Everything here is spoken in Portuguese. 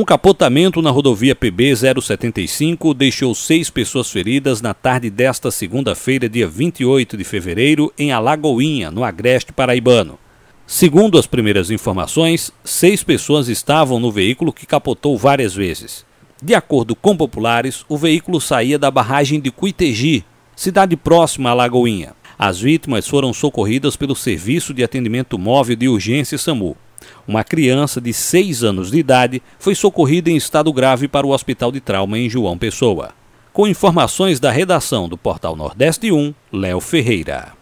Um capotamento na rodovia PB 075 deixou seis pessoas feridas na tarde desta segunda-feira, dia 28 de fevereiro, em Alagoinha, no Agreste Paraibano. Segundo as primeiras informações, seis pessoas estavam no veículo que capotou várias vezes. De acordo com populares, o veículo saía da barragem de Cuitegi, cidade próxima à Lagoinha. As vítimas foram socorridas pelo Serviço de Atendimento Móvel de Urgência SAMU. Uma criança de 6 anos de idade foi socorrida em estado grave para o Hospital de Trauma em João Pessoa. Com informações da redação do Portal Nordeste 1, Léo Ferreira.